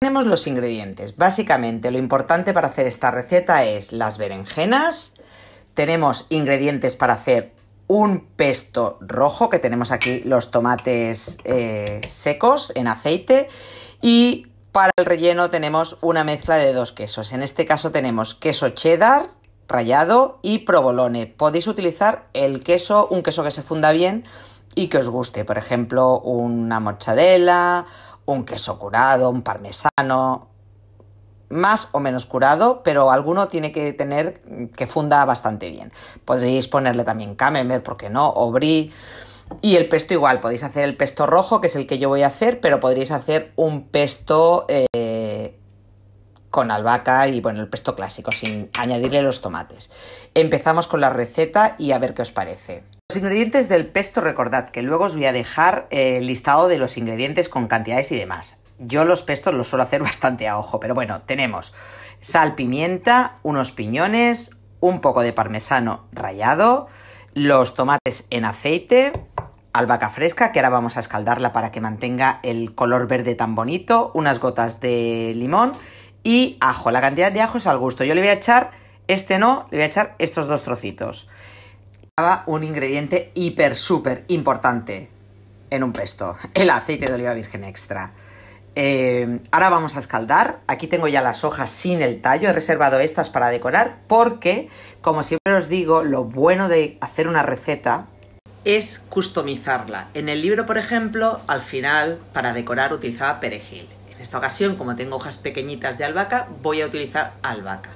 Tenemos los ingredientes. Básicamente lo importante para hacer esta receta es las berenjenas. Tenemos ingredientes para hacer un pesto rojo, que tenemos aquí los tomates eh, secos en aceite. Y para el relleno tenemos una mezcla de dos quesos. En este caso tenemos queso cheddar rallado y provolone. Podéis utilizar el queso, un queso que se funda bien y que os guste. Por ejemplo, una mochadela un queso curado, un parmesano, más o menos curado, pero alguno tiene que tener que funda bastante bien. Podréis ponerle también camembert, ¿por qué no? O brie. Y el pesto igual, podéis hacer el pesto rojo, que es el que yo voy a hacer, pero podréis hacer un pesto eh, con albahaca y bueno, el pesto clásico, sin añadirle los tomates. Empezamos con la receta y a ver qué os parece. Los ingredientes del pesto, recordad que luego os voy a dejar el listado de los ingredientes con cantidades y demás. Yo los pestos los suelo hacer bastante a ojo, pero bueno, tenemos sal, pimienta, unos piñones, un poco de parmesano rallado, los tomates en aceite, albahaca fresca, que ahora vamos a escaldarla para que mantenga el color verde tan bonito, unas gotas de limón y ajo. La cantidad de ajo es al gusto. Yo le voy a echar, este no, le voy a echar estos dos trocitos un ingrediente hiper, súper importante en un pesto, el aceite de oliva virgen extra. Eh, ahora vamos a escaldar. Aquí tengo ya las hojas sin el tallo. He reservado estas para decorar porque, como siempre os digo, lo bueno de hacer una receta es customizarla. En el libro, por ejemplo, al final, para decorar utilizaba perejil. En esta ocasión, como tengo hojas pequeñitas de albahaca, voy a utilizar albahaca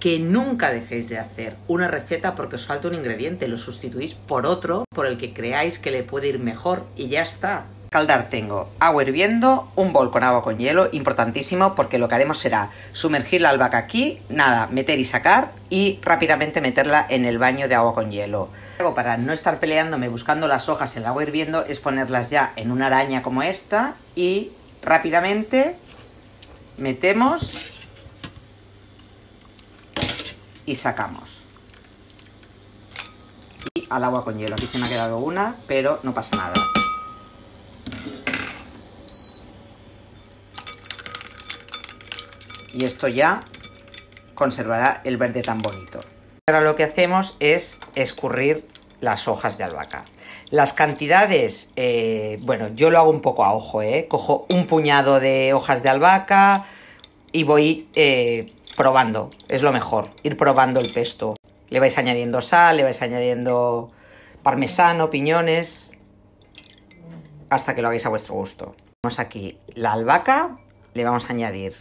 que nunca dejéis de hacer una receta porque os falta un ingrediente, lo sustituís por otro por el que creáis que le puede ir mejor y ya está. Caldar tengo agua hirviendo, un bol con agua con hielo, importantísimo porque lo que haremos será sumergir la albahaca aquí, nada, meter y sacar y rápidamente meterla en el baño de agua con hielo. Para no estar peleándome buscando las hojas en el agua hirviendo es ponerlas ya en una araña como esta y rápidamente metemos y sacamos. Y al agua con hielo. Aquí se me ha quedado una, pero no pasa nada. Y esto ya conservará el verde tan bonito. Ahora lo que hacemos es escurrir las hojas de albahaca. Las cantidades, eh, bueno, yo lo hago un poco a ojo, ¿eh? Cojo un puñado de hojas de albahaca, y voy eh, probando, es lo mejor, ir probando el pesto. Le vais añadiendo sal, le vais añadiendo parmesano, piñones, hasta que lo hagáis a vuestro gusto. Tenemos aquí la albahaca, le vamos a añadir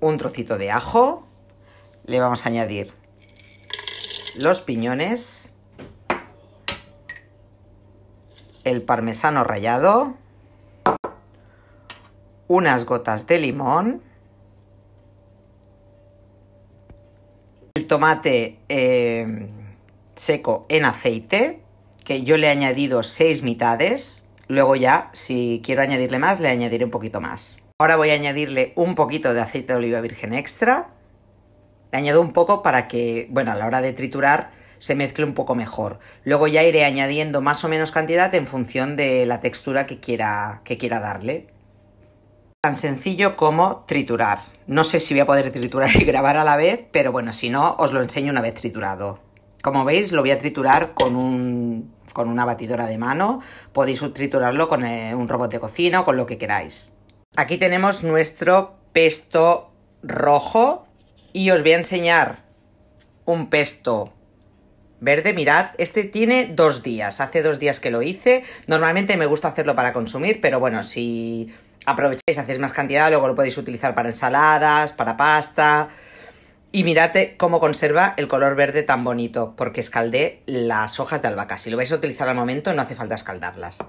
un trocito de ajo, le vamos a añadir los piñones, el parmesano rallado, unas gotas de limón, tomate eh, seco en aceite, que yo le he añadido seis mitades. Luego ya, si quiero añadirle más, le añadiré un poquito más. Ahora voy a añadirle un poquito de aceite de oliva virgen extra. Le añado un poco para que, bueno, a la hora de triturar se mezcle un poco mejor. Luego ya iré añadiendo más o menos cantidad en función de la textura que quiera, que quiera darle tan sencillo como triturar. No sé si voy a poder triturar y grabar a la vez, pero bueno, si no, os lo enseño una vez triturado. Como veis, lo voy a triturar con, un, una batidora de mano. Podéis triturarlo con eh, un robot de cocina o con lo que queráis. Aquí tenemos nuestro pesto rojo y os voy a enseñar un pesto verde, mirad, este tiene dos días, hace dos días que lo hice, normalmente me gusta hacerlo para consumir, pero bueno, si aprovecháis, hacéis más cantidad, luego lo podéis utilizar para ensaladas, para pasta. Y mirate cómo conserva el color verde tan bonito, porque escaldé las hojas de albahaca. Si lo vais a utilizar al momento, no hace falta escaldarlas.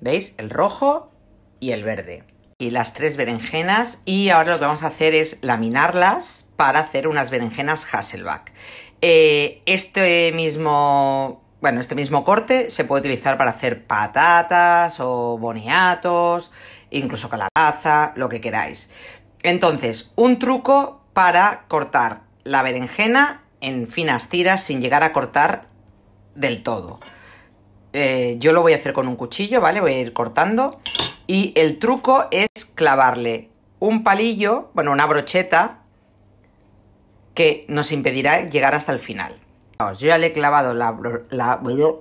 ¿Veis? El rojo y el verde. Y las tres berenjenas. Y ahora lo que vamos a hacer es laminarlas para hacer unas berenjenas Hasselback. Eh, este mismo... Bueno, este mismo corte se puede utilizar para hacer patatas o boniatos, incluso calabaza, lo que queráis. Entonces, un truco para cortar la berenjena en finas tiras sin llegar a cortar del todo. Eh, yo lo voy a hacer con un cuchillo, ¿vale? Voy a ir cortando. Y el truco es clavarle un palillo, bueno, una brocheta, que nos impedirá llegar hasta el final. yo ya le he clavado la,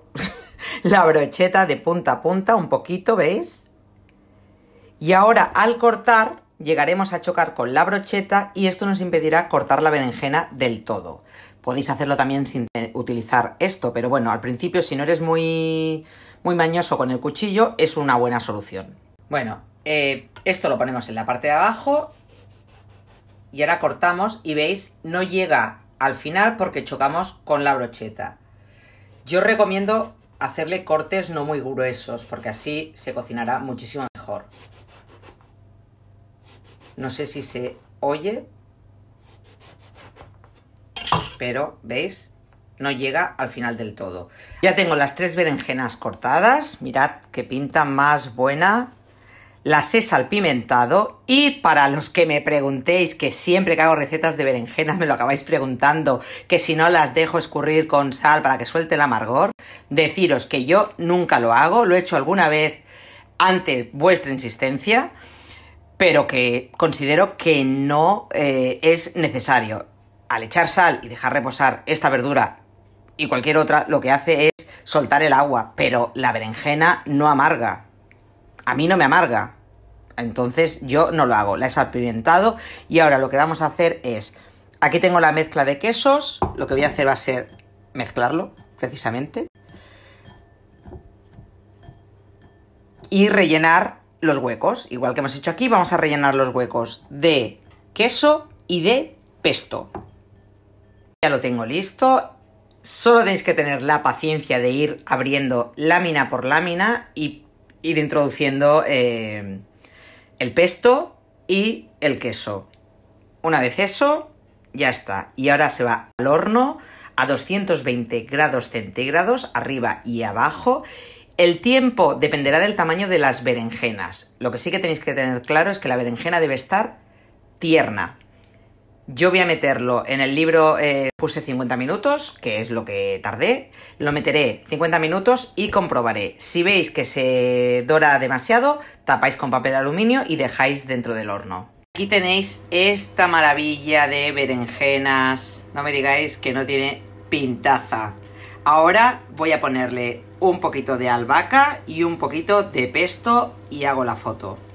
la brocheta de punta a punta un poquito, ¿veis? Y ahora al cortar llegaremos a chocar con la brocheta y esto nos impedirá cortar la berenjena del todo. Podéis hacerlo también sin utilizar esto, pero bueno, al principio si no eres muy, muy mañoso con el cuchillo es una buena solución. Bueno, eh, esto lo ponemos en la parte de abajo y ahora cortamos y veis no llega al final porque chocamos con la brocheta. Yo recomiendo hacerle cortes no muy gruesos porque así se cocinará muchísimo mejor. No sé si se oye, pero ¿veis? No llega al final del todo. Ya tengo las tres berenjenas cortadas. Mirad qué pinta más buena. Las he salpimentado y para los que me preguntéis que siempre que hago recetas de berenjenas me lo acabáis preguntando, que si no las dejo escurrir con sal para que suelte el amargor, deciros que yo nunca lo hago, lo he hecho alguna vez ante vuestra insistencia pero que considero que no eh, es necesario. Al echar sal y dejar reposar esta verdura y cualquier otra, lo que hace es soltar el agua, pero la berenjena no amarga. A mí no me amarga. Entonces yo no lo hago, la he salpimentado y ahora lo que vamos a hacer es, aquí tengo la mezcla de quesos, lo que voy a hacer va a ser mezclarlo precisamente y rellenar los huecos, igual que hemos hecho aquí, vamos a rellenar los huecos de queso y de pesto. Ya lo tengo listo, solo tenéis que tener la paciencia de ir abriendo lámina por lámina y ir introduciendo eh, el pesto y el queso. Una vez eso, ya está. Y ahora se va al horno a 220 grados centígrados, arriba y abajo, el tiempo dependerá del tamaño de las berenjenas. Lo que sí que tenéis que tener claro es que la berenjena debe estar tierna. Yo voy a meterlo en el libro, eh, puse 50 minutos, que es lo que tardé. Lo meteré 50 minutos y comprobaré. Si veis que se dora demasiado, tapáis con papel aluminio y dejáis dentro del horno. Aquí tenéis esta maravilla de berenjenas. No me digáis que no tiene pintaza. Ahora voy a ponerle un poquito de albahaca y un poquito de pesto y hago la foto.